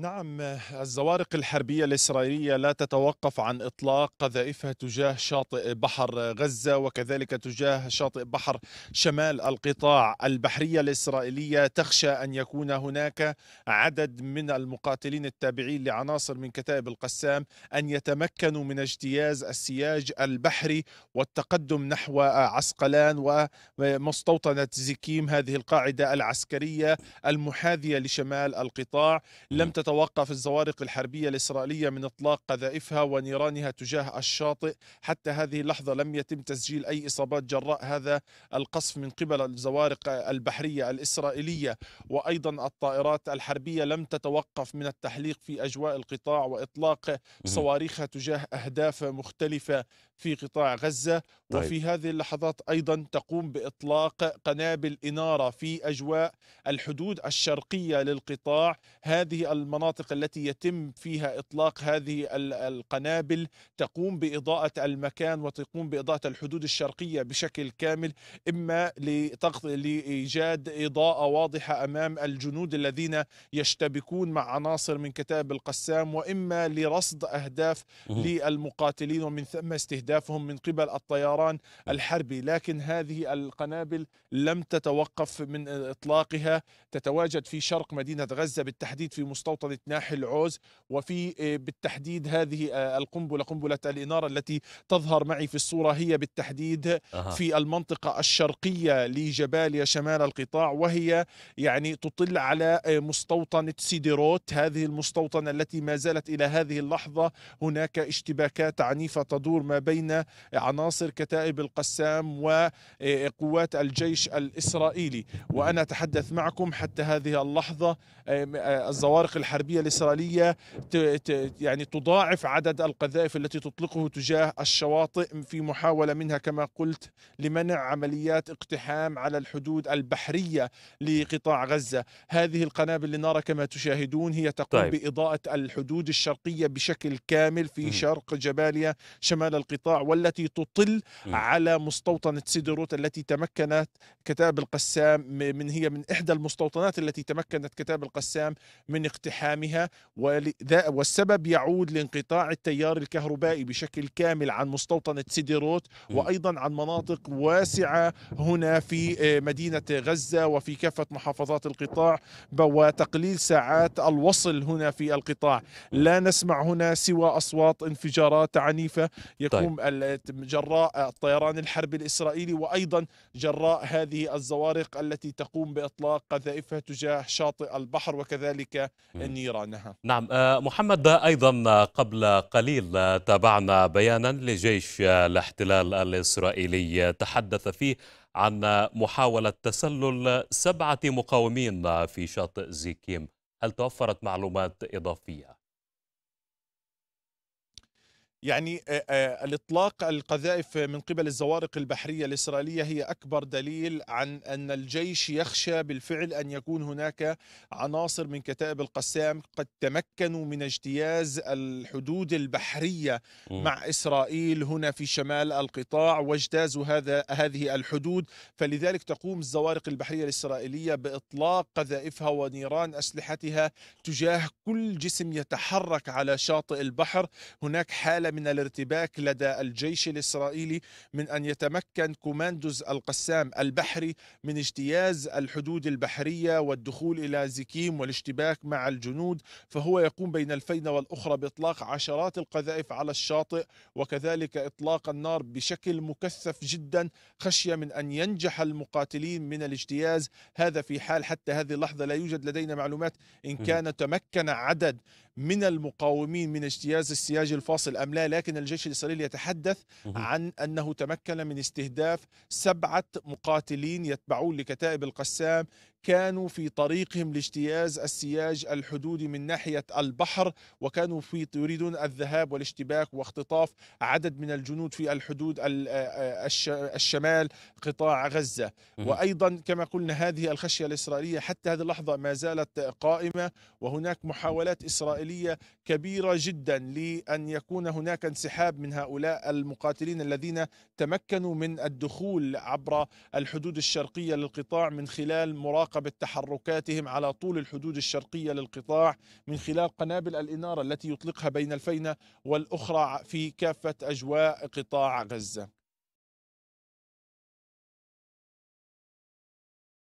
نعم الزوارق الحربية الإسرائيلية لا تتوقف عن إطلاق قذائفها تجاه شاطئ بحر غزة وكذلك تجاه شاطئ بحر شمال القطاع البحرية الإسرائيلية تخشى أن يكون هناك عدد من المقاتلين التابعين لعناصر من كتائب القسام أن يتمكنوا من اجتياز السياج البحري والتقدم نحو عسقلان ومستوطنة زكيم هذه القاعدة العسكرية المحاذية لشمال القطاع لم نعم. تتوقف تتوقف الزوارق الحربية الإسرائيلية من إطلاق قذائفها ونيرانها تجاه الشاطئ حتى هذه اللحظة لم يتم تسجيل أي إصابات جراء هذا القصف من قبل الزوارق البحرية الإسرائيلية وأيضا الطائرات الحربية لم تتوقف من التحليق في أجواء القطاع وإطلاق صواريخها تجاه أهداف مختلفة في قطاع غزة طيب. وفي هذه اللحظات أيضا تقوم بإطلاق قنابل إنارة في أجواء الحدود الشرقية للقطاع هذه المنطقة المناطق التي يتم فيها اطلاق هذه القنابل تقوم باضاءه المكان وتقوم باضاءه الحدود الشرقيه بشكل كامل اما لايجاد اضاءه واضحه امام الجنود الذين يشتبكون مع عناصر من كتائب القسام واما لرصد اهداف للمقاتلين ومن ثم استهدافهم من قبل الطيران الحربي لكن هذه القنابل لم تتوقف من اطلاقها تتواجد في شرق مدينه غزه بالتحديد في مستوطن محافظة ناحي العوز وفي آه، بالتحديد هذه آه، القنبلة قنبلة الإنارة التي تظهر معي في الصورة هي بالتحديد أه. في المنطقة الشرقية لجباليا شمال القطاع وهي يعني تطل على آه، مستوطنة سيديروت هذه المستوطنة التي ما زالت إلى هذه اللحظة هناك اشتباكات عنيفة تدور ما بين عناصر كتائب القسام وقوات الجيش الإسرائيلي وأنا أتحدث معكم حتى هذه اللحظة الزوارق الحديثة الحربية الإسرائيلية يعني تضاعف عدد القذائف التي تطلقه تجاه الشواطئ في محاولة منها كما قلت لمنع عمليات اقتحام على الحدود البحرية لقطاع غزة هذه القنابل اللي نرى كما تشاهدون هي تقوم طيب. بإضاءة الحدود الشرقية بشكل كامل في م. شرق جباليا شمال القطاع والتي تطل م. على مستوطنة سيدروت التي تمكنت كتاب القسام من هي من إحدى المستوطنات التي تمكنت كتاب القسام من اقتحام لإلحامها والسبب يعود لانقطاع التيار الكهربائي بشكل كامل عن مستوطنة سيديروت وأيضا عن مناطق واسعة هنا في آه، مدينة غزة وفي كافة محافظات القطاع وتقليل ساعات الوصل هنا في القطاع لا نسمع هنا سوى أصوات انفجارات عنيفة طيب. يقوم طيب. جراء الطيران الحربي الإسرائيلي وأيضا جراء هذه الزوارق التي تقوم بإطلاق قذائفها تجاه شاطئ البحر وكذلك النيران نعم نعم آه، محمد أيضا قبل قليل تابعنا بيانا لجيش آه، الاحتلال الإسرائيلي تحدث فيه عن محاولة تسلل سبعة مقاومين في شاطئ زيكيم هل توفرت معلومات إضافية؟ يعني الإطلاق القذائف من قبل الزوارق البحرية الإسرائيلية هي أكبر دليل عن أن الجيش يخشى بالفعل أن يكون هناك عناصر من كتائب القسام قد تمكنوا من اجتياز الحدود البحرية مع إسرائيل هنا في شمال القطاع واجتازوا هذا هذه الحدود فلذلك تقوم الزوارق البحرية الإسرائيلية بإطلاق قذائفها ونيران أسلحتها تجاه كل جسم يتحرك على شاطئ البحر هناك حالة من الارتباك لدى الجيش الإسرائيلي من أن يتمكن كوماندوز القسام البحري من اجتياز الحدود البحرية والدخول إلى زكيم والاشتباك مع الجنود فهو يقوم بين الفينة والأخرى بإطلاق عشرات القذائف على الشاطئ وكذلك إطلاق النار بشكل مكثف جدا خشية من أن ينجح المقاتلين من الاجتياز هذا في حال حتى هذه اللحظة لا يوجد لدينا معلومات إن كان تمكن عدد من المقاومين من اجتياز السياج الفاصل أم لا لكن الجيش الإسرائيلي يتحدث عن أنه تمكن من استهداف سبعة مقاتلين يتبعون لكتائب القسام كانوا في طريقهم لاجتياز السياج الحدودي من ناحية البحر وكانوا في يريدون الذهاب والاشتباك واختطاف عدد من الجنود في الحدود آه، آه، الشمال قطاع غزة وأيضا كما قلنا هذه الخشية الإسرائيلية حتى هذه اللحظة ما زالت قائمة وهناك محاولات إسرائيلية كبيرة جدا لأن يكون هناك انسحاب من هؤلاء المقاتلين الذين تمكنوا من الدخول عبر الحدود الشرقية للقطاع من خلال مراقبة مراقبة تحركاتهم على طول الحدود الشرقية للقطاع من خلال قنابل الإنارة التي يطلقها بين الفينة والأخرى في كافة أجواء قطاع غزة